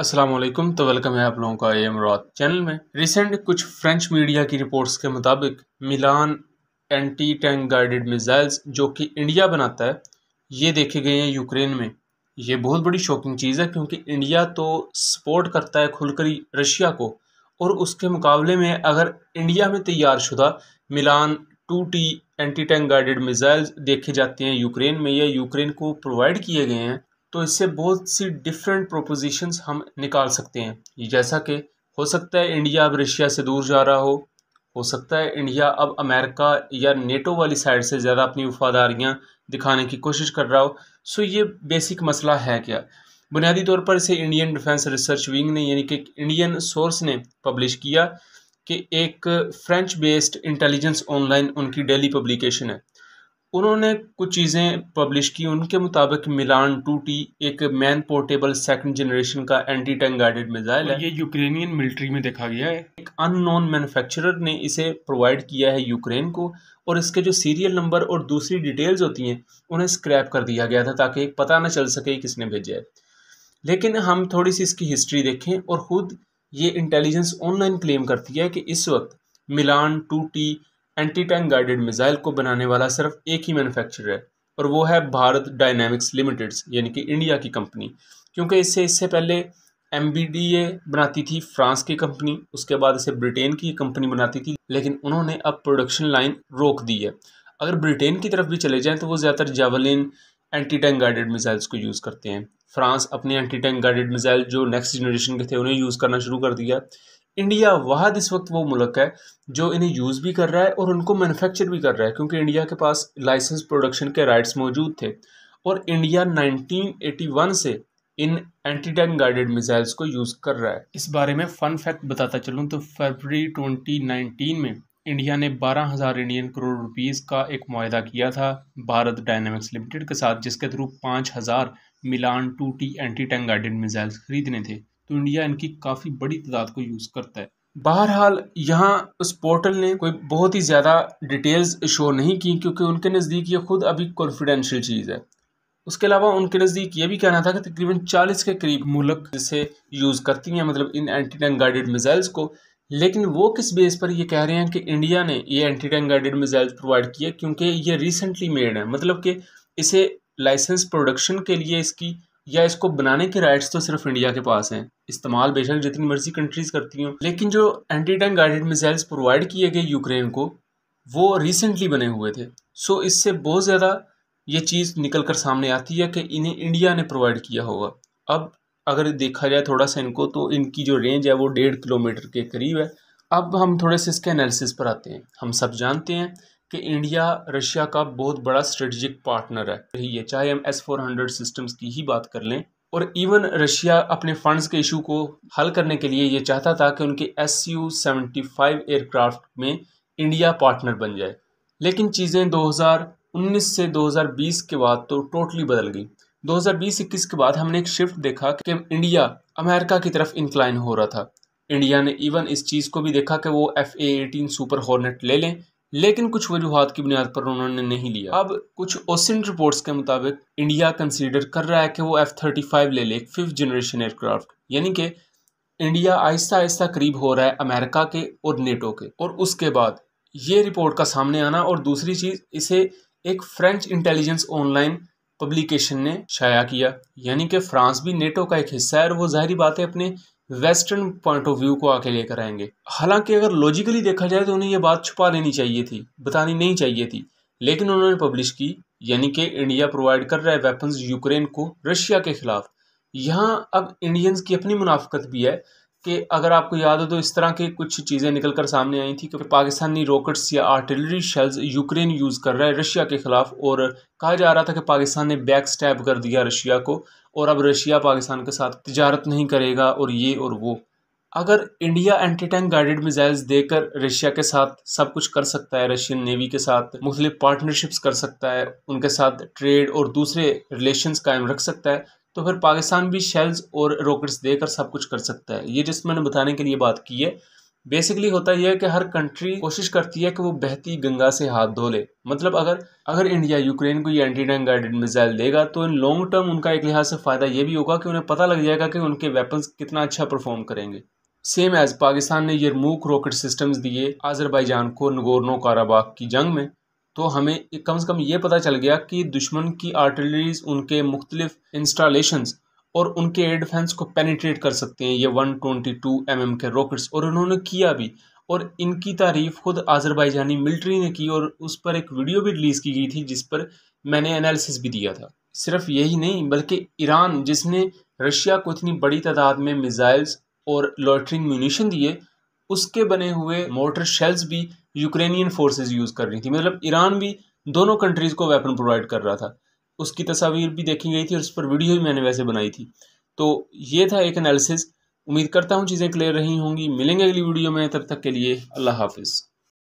असलम तो वेलकम है आप लोगों का एम रॉत चैनल में रिसेंट कुछ फ्रेंच मीडिया की रिपोर्ट्स के मुताबिक Milan anti tank guided missiles जो कि इंडिया बनाता है ये देखे गए हैं यूक्रेन में ये बहुत बड़ी शॉकिंग चीज़ है क्योंकि इंडिया तो सपोर्ट करता है खुलकर रशिया को और उसके मुकाबले में अगर इंडिया में तैयार शुदा Milan two T anti tank guided missiles देखे जाते हैं यूक्रेन में या यूक्रेन को प्रोवाइड किए गए हैं तो इससे बहुत सी डिफरेंट प्रोपोजिशंस हम निकाल सकते हैं जैसा कि हो सकता है इंडिया अब रशिया से दूर जा रहा हो हो सकता है इंडिया अब अमेरिका या नेटो वाली साइड से ज़्यादा अपनी वफादारियाँ दिखाने की कोशिश कर रहा हो सो ये बेसिक मसला है क्या बुनियादी तौर पर इसे इंडियन डिफेंस रिसर्च विंग ने यानी कि इंडियन सोर्स ने पब्लिश किया कि एक फ्रेंच बेस्ड इंटेलिजेंस ऑनलाइन उनकी डेली पब्लिकेशन है उन्होंने कुछ चीज़ें पब्लिश की उनके मुताबिक मिलान टू टी एक मैन पोर्टेबल सेकंड जनरेशन का एंटी टैंक गाइडेड मिसाइल है ये यूक्रेनियन मिलिट्री में देखा गया है एक अननोन मैन्युफैक्चरर ने इसे प्रोवाइड किया है यूक्रेन को और इसके जो सीरियल नंबर और दूसरी डिटेल्स होती हैं उन्हें स्क्रैप कर दिया गया था ताकि पता ना चल सके किसने भेजा है लेकिन हम थोड़ी सी इसकी हिस्ट्री देखें और ख़ुद ये इंटेलिजेंस ऑनलाइन क्लेम करती है कि इस वक्त Milan two T anti tank guided missile को बनाने वाला सिर्फ एक ही मैन्युफैक्चरर है और वो है भारत डायनेमिक्स लिमिटेड्स यानी कि इंडिया की कंपनी क्योंकि इससे इससे पहले एम बनाती थी फ्रांस की कंपनी उसके बाद इसे ब्रिटेन की कंपनी बनाती थी लेकिन उन्होंने अब प्रोडक्शन लाइन रोक दी है अगर ब्रिटेन की तरफ भी चले जाएँ तो वो ज़्यादातर Javelin anti tank guided missiles को यूज़ करते हैं फ्रांस अपने एंटी टैंक गाइडेड मिसाइल जो नेक्स्ट जनरेशन के थे उन्हें यूज़ करना शुरू कर दिया इंडिया वह इस वक्त वो मुल्क है जो इन्हें यूज़ भी कर रहा है और उनको मैनुफेक्चर भी कर रहा है क्योंकि इंडिया के पास लाइसेंस प्रोडक्शन के राइट्स मौजूद थे और इंडिया 1981 से इन एंटी टैंक गाइडेड मिसाइल्स को यूज़ कर रहा है इस बारे में फ़न फैक्ट बताता चलूँ तो फरवरी 2019 में इंडिया ने बारह हज़ार इंडियन करोड़ रुपीज़ का एक माहा किया था भारत डायनामिक्स लिमिटेड के साथ जिसके थ्रू पाँच हज़ार Milan two T anti tank guided missiles खरीदने थे तो इंडिया इनकी काफ़ी बड़ी तादाद को यूज़ करता है बहरहाल यहाँ उस पोर्टल ने कोई बहुत ही ज़्यादा डिटेल्स शो नहीं की क्योंकि उनके नज़दीक ये खुद अभी कॉन्फिडेंशियल चीज़ है उसके अलावा उनके नज़दीक ये भी कहना था कि तकरीबन 40 के करीब मुल्क जिसे यूज़ करती हैं मतलब इन एंटी टैंक गाइडेड मिज़ाइल्स को लेकिन वो किस बेस पर ये कह रहे हैं कि इंडिया ने ये anti tank guided missiles provide किए क्योंकि ये रिसेंटली मेड है मतलब कि इसे लाइसेंस प्रोडक्शन के लिए इसकी या इसको बनाने के राइट्स तो सिर्फ इंडिया के पास हैं इस्तेमाल बेशक जितनी मर्जी कंट्रीज करती हूँ लेकिन जो anti tank guided missiles provide किए गए यूक्रेन को वो रिसेंटली बने हुए थे सो इससे बहुत ज़्यादा ये चीज़ निकल कर सामने आती है कि इन्हें इंडिया ने प्रोवाइड किया होगा अब अगर देखा जाए थोड़ा सा इनको तो इनकी जो रेंज है वो डेढ़ किलोमीटर के करीब है अब हम थोड़े से इसके एनालिसिस पर आते हैं हम सब जानते हैं कि इंडिया रशिया का बहुत बड़ा स्ट्रेटजिक पार्टनर है रही है चाहे हम एस फोर हंड्रेड सिस्टम्स की ही बात कर लें और इवन रशिया अपने फंड्स के इशू को हल करने के लिए ये चाहता था कि उनके S U seventy five aircraft में इंडिया पार्टनर बन जाए लेकिन चीज़ें 2019 से 2020 के बाद तो टोटली बदल गई 2020-21 के बाद हमने एक शिफ्ट देखा कि इंडिया अमेरिका की तरफ इंक्लाइन हो रहा था इंडिया ने इवन इस चीज़ को भी देखा कि वो F A eighteen Super Hornet ले लें लेकिन कुछ वजूहत की बुनियाद पर उन्होंने नहीं लिया अब कुछ ओसिन रिपोर्ट्स के मुताबिक इंडिया कंसीडर कर रहा है कि वो एफ थर्टी फाइव ले ले फिफ्थ जनरेशन एयरक्राफ्ट यानी कि इंडिया आहिस्ता आहिस्ता करीब हो रहा है अमेरिका के और नेटो के और उसके बाद ये रिपोर्ट का सामने आना और दूसरी चीज़ इसे एक फ्रेंच इंटेलिजेंस ऑनलाइन पब्लिकेशन ने शाया किया यानी कि फ्रांस भी नेटो का एक हिस्सा है और वो जाहरी बात है अपने वेस्टर्न पॉइंट ऑफ व्यू को आके लेकर आएंगे हालांकि अगर लॉजिकली देखा जाए तो उन्हें यह बात छुपा लेनी चाहिए थी बतानी नहीं चाहिए थी लेकिन उन्होंने पब्लिश की यानी कि इंडिया प्रोवाइड कर रहा है वेपन्स यूक्रेन को रशिया के खिलाफ यहाँ अब इंडियंस की अपनी मुनाफ्त भी है कि अगर आपको याद हो तो इस तरह के कुछ चीज़ें निकल कर सामने आई थी कि पाकिस्तानी रॉकेट्स या आर्टिलरी शेल्स यूक्रेन यूज़ कर रहा है रशिया के ख़िलाफ़ और कहा जा रहा था कि पाकिस्तान ने बैक स्टैप कर दिया रशिया को और अब रशिया पाकिस्तान के साथ तजारत नहीं करेगा और ये और वो अगर India anti tank guided missiles देकर रशिया के साथ सब कुछ कर सकता है रशियन नेवी के साथ मुख्तलिफ पार्टनरशिप्स कर सकता है उनके साथ ट्रेड और दूसरे रिलेशंस कायम रख सकता है तो फिर पाकिस्तान भी शेल्स और रॉकेट्स देकर सब कुछ कर सकता है ये जिस मैंने बताने के लिए बात की है बेसिकली होता यह है कि हर कंट्री कोशिश करती है कि वो बहती गंगा से हाथ धो ले मतलब अगर अगर इंडिया यूक्रेन को ये एंटी टैंक गाइडेड मिसाइल देगा तो इन लॉन्ग टर्म उनका एक लिहाज से फ़ायदा ये भी होगा कि उन्हें पता लग जाएगा कि उनके वेपन्स कितना अच्छा परफॉर्म करेंगे सेम एज़ पाकिस्तान ने यरमूक रॉकेट सिस्टम्स दिए आज़रबाईजान को नगोरनो काराबाग की जंग में तो हमें कम से कम ये पता चल गया कि दुश्मन की आर्टिलरीज उनके मुख्तलिफ इंस्टॉलेशन और उनके एयर डिफेंस को पेनिट्रेट कर सकते हैं ये 122 mm के रॉकेट्स और उन्होंने किया भी और इनकी तारीफ खुद आज़रबाईजानी मिलिट्री ने की और उस पर एक वीडियो भी रिलीज़ की गई थी जिस पर मैंने एनालिसिस भी दिया था सिर्फ यही नहीं बल्कि ईरान जिसने रशिया को इतनी बड़ी तादाद में मिज़ाइल्स और लॉटरिंग म्यूनिशन दिए उसके बने हुए मोटर शेल्स भी यूक्रेनियन फोर्सेस यूज़ कर रही थी मतलब ईरान भी दोनों कंट्रीज़ को वेपन प्रोवाइड कर रहा था उसकी तस्वीर भी देखी गई थी और उस पर वीडियो भी मैंने वैसे बनाई थी तो ये था एक एनालिसिस उम्मीद करता हूँ चीज़ें क्लियर रही होंगी मिलेंगे अगली वीडियो में तब तक के लिए अल्लाह हाफिज़